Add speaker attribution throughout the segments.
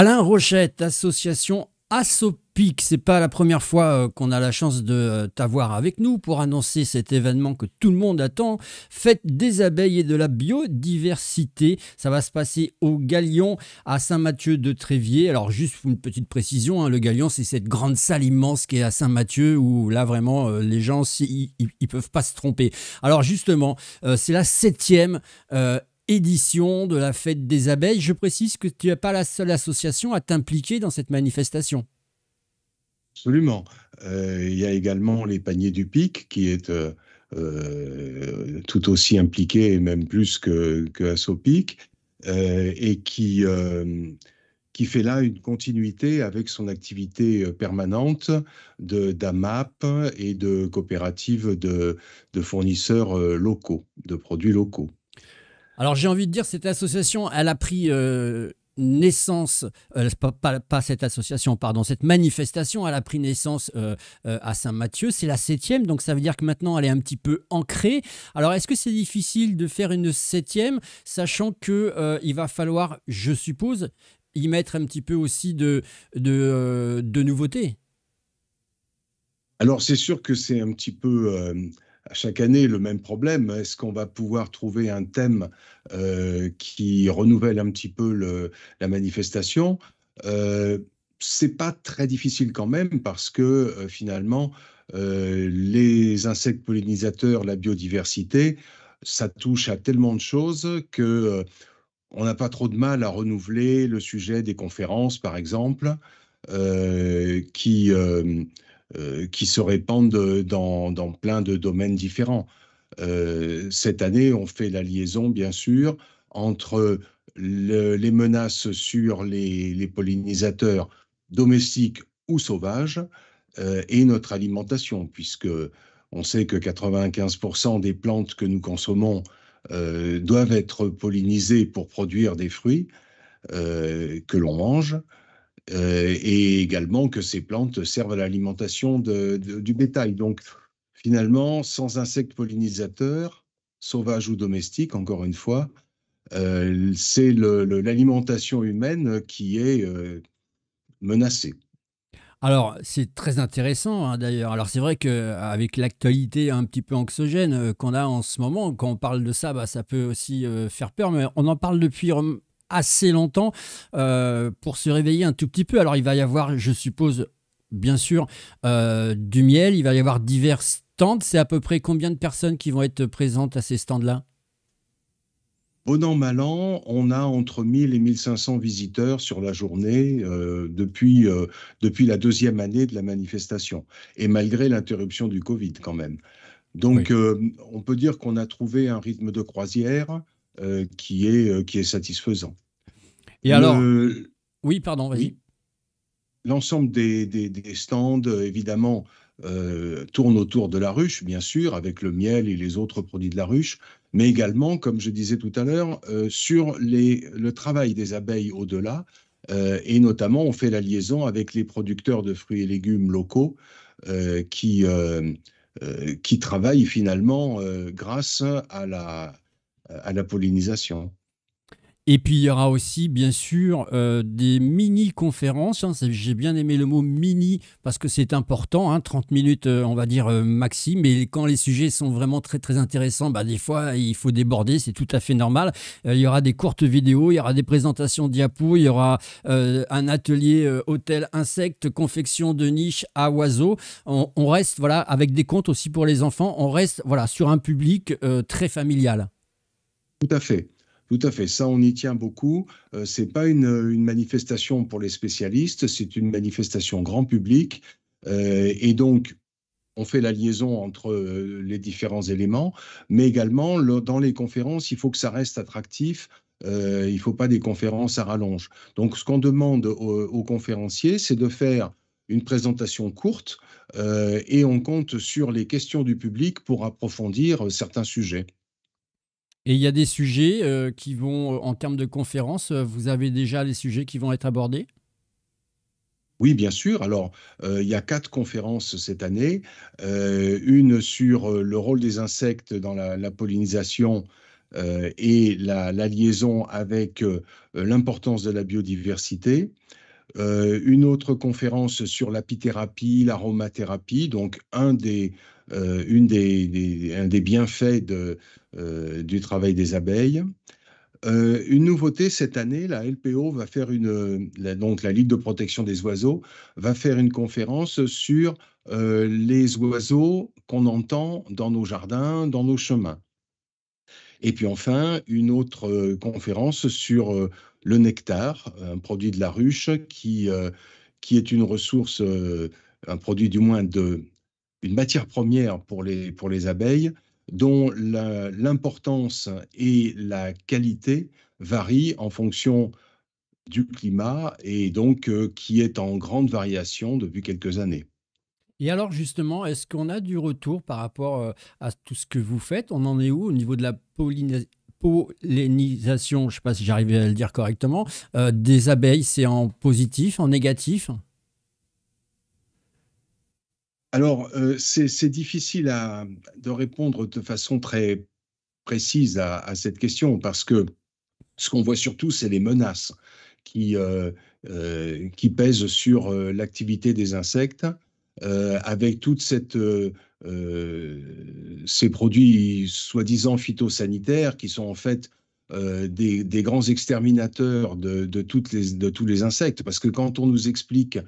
Speaker 1: Alain Rochette, association Assopic, c'est pas la première fois euh, qu'on a la chance de euh, t'avoir avec nous pour annoncer cet événement que tout le monde attend. Fête des abeilles et de la biodiversité. Ça va se passer au Galion à Saint-Mathieu de Tréviers. Alors juste une petite précision, hein, le Galion c'est cette grande salle immense qui est à Saint-Mathieu où là vraiment euh, les gens ils, peuvent pas se tromper. Alors justement, c'est la septième édition de la fête des abeilles. Je précise que tu n'es pas la seule association à t'impliquer dans cette manifestation.
Speaker 2: Absolument. Euh, il y a également les paniers du pic qui est euh, tout aussi impliqué et même plus que, que euh, et qui, qui fait là une continuité avec son activité permanente de d'AMAP et de coopérative de fournisseurs locaux, de produits locaux.
Speaker 1: Alors j'ai envie de dire, cette association, elle a pris euh, naissance, euh, pas, cette association, pardon, cette manifestation, elle a pris naissance euh, à Saint-Mathieu, c'est la septième, donc ça veut dire que maintenant elle est un petit peu ancrée. Alors est-ce que c'est difficile de faire une septième, sachant que il va falloir, je suppose, y mettre un petit peu aussi de, de, de nouveautés
Speaker 2: Alors c'est sûr que c'est un petit peu chaque année le même problème. Est-ce qu'on va pouvoir trouver un thème euh, qui renouvelle un petit peu le, la manifestation euh, C'est pas très difficile quand même parce que euh, finalement, euh, les insectes pollinisateurs, la biodiversité, ça touche à tellement de choses que on n'a pas trop de mal à renouveler le sujet des conférences, par exemple, qui euh, qui se répandent dans, plein de domaines différents. Euh, cette année, on fait la liaison, bien sûr, entre les menaces sur les, pollinisateurs domestiques ou sauvages euh, et notre alimentation, puisque on sait que 95% des plantes que nous consommons doivent être pollinisées pour produire des fruits que l'on mange. Euh, et également que ces plantes servent à l'alimentation du bétail. Donc finalement, sans insectes pollinisateurs, sauvages ou domestiques, encore une fois, euh, c'est l'alimentation humaine qui est euh, menacée.
Speaker 1: Alors, c'est très intéressant hein, d'ailleurs. Alors, c'est vrai qu'avec l'actualité un petit peu anxiogène qu'on a en ce moment, quand on parle de ça, bah, ça peut aussi faire peur, mais on en parle depuis assez longtemps euh, pour se réveiller un tout petit peu. Alors il va y avoir, je suppose, bien sûr, euh, du miel, il va y avoir divers stands. C'est à peu près combien de personnes qui vont être présentes à ces stands-là
Speaker 2: Bon an, mal an, on a entre 1000 et 1500 visiteurs sur la journée euh, depuis, depuis la deuxième année de la manifestation, et malgré l'interruption du Covid quand même. Donc on peut dire qu'on a trouvé un rythme de croisière euh, qui, est, euh, qui est satisfaisant.
Speaker 1: Et alors Oui, pardon, vas-y. Oui.
Speaker 2: L'ensemble des, des, stands, évidemment, euh, tourne autour de la ruche, bien sûr, avec le miel et les autres produits de la ruche, mais également, comme je disais tout à l'heure, euh, sur les, le travail des abeilles au-delà. et notamment, on fait la liaison avec les producteurs de fruits et légumes locaux qui, qui travaillent finalement grâce à la, à la pollinisation.
Speaker 1: Et puis il y aura aussi, bien sûr, euh, des mini-conférences. Hein, j'ai bien aimé le mot mini parce que c'est important. 30 hein, minutes, euh, on va dire, euh, maxi. Mais quand les sujets sont vraiment très, très intéressants, bah, des fois, il faut déborder. C'est tout à fait normal. il y aura des courtes vidéos, il y aura des présentations diapos, il y aura un atelier hôtel insectes, confection de niche à oiseaux. On, on, reste, voilà, avec des comptes aussi pour les enfants, on reste voilà, sur un public très familial.
Speaker 2: Tout à fait. Tout à fait, ça on y tient beaucoup. Euh, ce n'est pas une, manifestation pour les spécialistes, c'est une manifestation grand public. Euh, et donc, on fait la liaison entre euh, les différents éléments, mais également dans les conférences, il faut que ça reste attractif. il ne faut pas des conférences à rallonge. Donc, ce qu'on demande aux conférenciers, c'est de faire une présentation courte et on compte sur les questions du public pour approfondir certains sujets.
Speaker 1: Et il y a des sujets euh, qui vont, euh, en termes de conférences, euh, vous avez déjà les sujets qui vont être abordés
Speaker 2: oui, bien sûr. Alors, il y a quatre conférences cette année. une sur le rôle des insectes dans la, pollinisation et la, liaison avec l'importance de la biodiversité. une autre conférence sur l'apithérapie, l'aromathérapie, donc un des, euh, une des, des, un des bienfaits de, euh, du travail des abeilles. Euh, une nouveauté cette année, la LPO va faire une, la, donc la Ligue de protection des oiseaux va faire une conférence sur les oiseaux qu'on entend dans nos jardins, dans nos chemins. Et puis enfin, une autre conférence sur le nectar, un produit de la ruche qui, qui est une ressource un produit du moins de, une matière première pour les, pour les abeilles dont l'importance et la qualité varient en fonction du climat et donc euh, qui est en grande variation depuis quelques années.
Speaker 1: Et alors justement, est-ce qu'on a du retour par rapport euh, à tout ce que vous faites On en est où au niveau de la pollinisation, je ne sais pas si j'arrivais à le dire correctement, euh, des abeilles, c'est en positif, en négatif
Speaker 2: alors, euh, c'est difficile de répondre de façon très précise à, cette question parce que ce qu'on voit surtout, c'est les menaces qui, euh, euh, qui pèsent sur l'activité des insectes avec toute ces produits soi-disant phytosanitaires qui sont en fait des, grands exterminateurs de, toutes les, de tous les insectes. Parce que quand on nous explique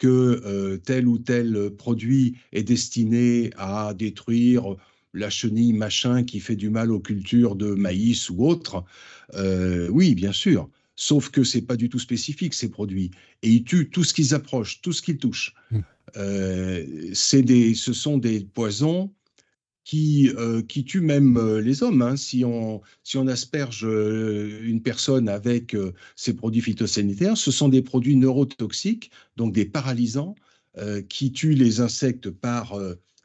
Speaker 2: que euh, tel ou tel produit est destiné à détruire la chenille machin qui fait du mal aux cultures de maïs ou autre. Euh, oui, bien sûr. Sauf que c'est pas du tout spécifique ces produits et ils tuent tout ce qu'ils approchent, tout ce qu'ils touchent. Mmh. Euh, c'est des, ce sont des poisons qui, euh, qui tue même euh, les hommes. Hein. Si, on, si on asperge euh, une personne avec ces produits phytosanitaires, ce sont des produits neurotoxiques, donc des paralysants, qui tuent les insectes par,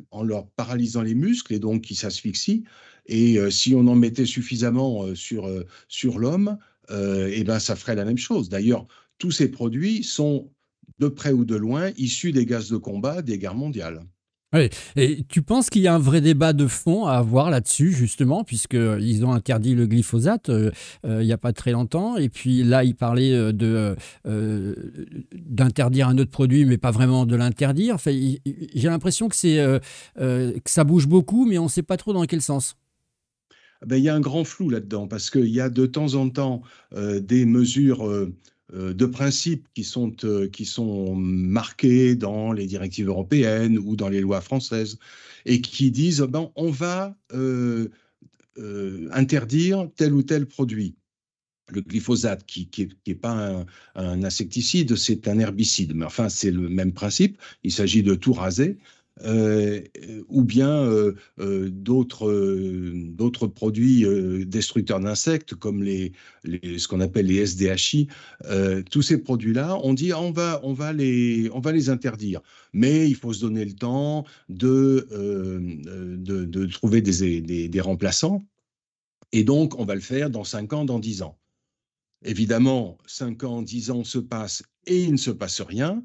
Speaker 2: en leur paralysant les muscles et donc qui s'asphyxient. Et si on en mettait suffisamment sur, sur l'homme, eh ben, ça ferait la même chose. D'ailleurs, tous ces produits sont, de près ou de loin, issus des gaz de combat des guerres mondiales.
Speaker 1: Oui. Et tu penses qu'il y a un vrai débat de fond à avoir là-dessus, justement, puisqu'ils euh, ont interdit le glyphosate euh, euh, il n'y a pas très longtemps. Et puis là, ils parlaient d'interdire un autre produit, mais pas vraiment de l'interdire. Enfin, j'ai l'impression que, c'est, que ça bouge beaucoup, mais on ne sait pas trop dans quel sens.
Speaker 2: Ah ben, il y a un grand flou là-dedans, parce qu'il y a de temps en temps des mesures euh, de principes qui sont, euh, qui sont marqués dans les directives européennes ou dans les lois françaises et qui disent ben, on va euh, interdire tel ou tel produit. Le glyphosate, qui n'est pas un insecticide, c'est un herbicide, mais enfin c'est le même principe, il s'agit de tout raser. Euh, ou bien euh, euh, d'autres produits destructeurs d'insectes, comme les, ce qu'on appelle les SDHI. tous ces produits-là, on dit on, va, on, va les, on va les interdire. Mais il faut se donner le temps de, de, trouver des, des, remplaçants. Et donc, on va le faire dans 5 ans, dans 10 ans. Évidemment, 5 ans, 10 ans se passent et il ne se passe rien.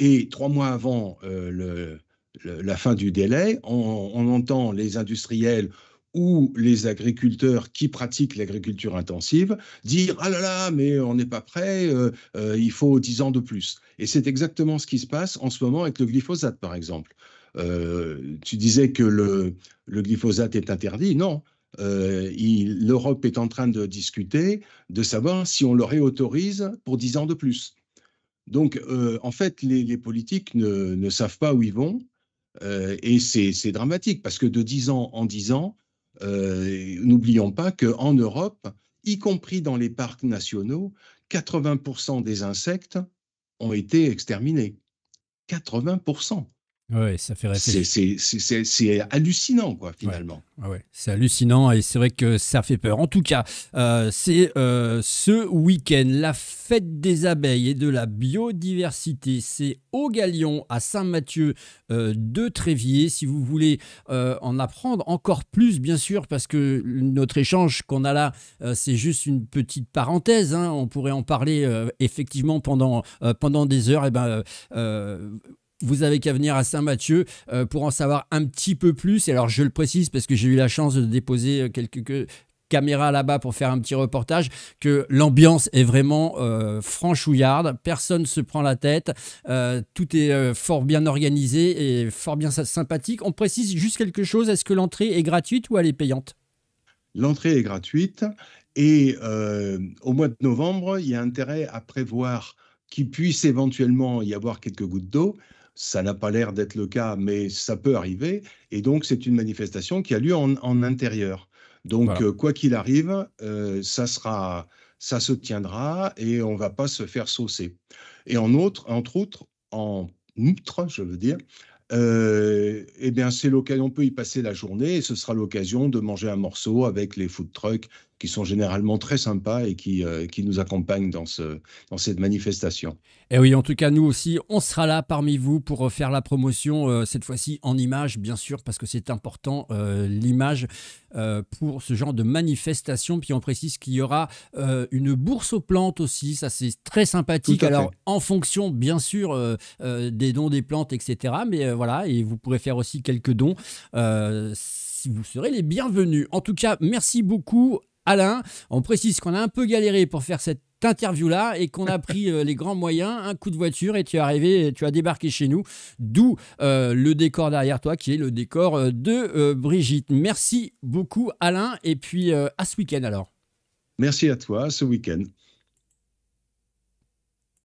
Speaker 2: Et trois mois avant le, la fin du délai, on, entend les industriels ou les agriculteurs qui pratiquent l'agriculture intensive dire ⁇ Ah là là, mais on n'est pas prêt, euh, euh, il faut 10 ans de plus ⁇ Et c'est exactement ce qui se passe en ce moment avec le glyphosate, par exemple. Euh, tu disais que le, glyphosate est interdit. Non, l'Europe est en train de discuter de savoir si on le réautorise pour 10 ans de plus. Donc, en fait, les, politiques ne savent pas où ils vont. Euh, et c'est dramatique parce que de 10 ans en 10 ans, euh, n'oublions pas qu'en Europe, y compris dans les parcs nationaux, 80% des insectes ont été exterminés. 80%. Ouais, ça fait C'est hallucinant, quoi, finalement.
Speaker 1: Ouais, c'est hallucinant et c'est vrai que ça fait peur. En tout cas, euh, c'est euh, ce week-end, la fête des abeilles et de la biodiversité. C'est au Galion, à Saint-Mathieu euh, de trévier Si vous voulez en apprendre encore plus, bien sûr, parce que notre échange qu'on a là, c'est juste une petite parenthèse. Hein. On pourrait en parler effectivement pendant, pendant des heures. Et eh ben, vous avez qu'à venir à Saint-Mathieu euh, pour en savoir un petit peu plus. Et alors, je le précise parce que j'ai eu la chance de déposer euh, quelques, caméras là-bas pour faire un petit reportage, que l'ambiance est vraiment euh, franchouillarde, personne se prend la tête, tout est fort bien organisé et fort bien sympathique. On précise juste quelque chose, est-ce que l'entrée est gratuite ou elle est payante
Speaker 2: L'entrée est gratuite et au mois de novembre, il y a intérêt à prévoir qu'il puisse éventuellement y avoir quelques gouttes d'eau, ça n'a pas l'air d'être le cas, mais ça peut arriver. Et donc, c'est une manifestation qui a lieu en, intérieur. Donc, euh, quoi qu'il arrive, euh, ça sera, ça se tiendra et on ne va pas se faire saucer. Et en outre, entre autres, en outre, je veux dire, euh, eh bien, c'est l'occasion, on peut y passer la journée et ce sera l'occasion de manger un morceau avec les food trucks qui sont généralement très sympas et qui, euh, qui nous accompagnent dans, ce, dans cette manifestation.
Speaker 1: Et eh oui, en tout cas, nous aussi, on sera là parmi vous pour euh, faire la promotion, euh, cette fois-ci en image, bien sûr, parce que c'est important, l'image, pour ce genre de manifestation. Puis on précise qu'il y aura une bourse aux plantes aussi, ça c'est très sympathique. Alors, en fonction, bien sûr, des dons des plantes, etc. Mais voilà, et vous pourrez faire aussi quelques dons vous serez les bienvenus. En tout cas, merci beaucoup Alain. On précise qu'on a un peu galéré pour faire cette interview là et qu'on a pris euh, les grands moyens, un coup de voiture et tu es arrivé, tu as débarqué chez nous, d'où euh, le décor derrière toi qui est le décor euh, de Brigitte. Merci beaucoup Alain et puis à ce week-end alors.
Speaker 2: Merci à toi, à ce week-end.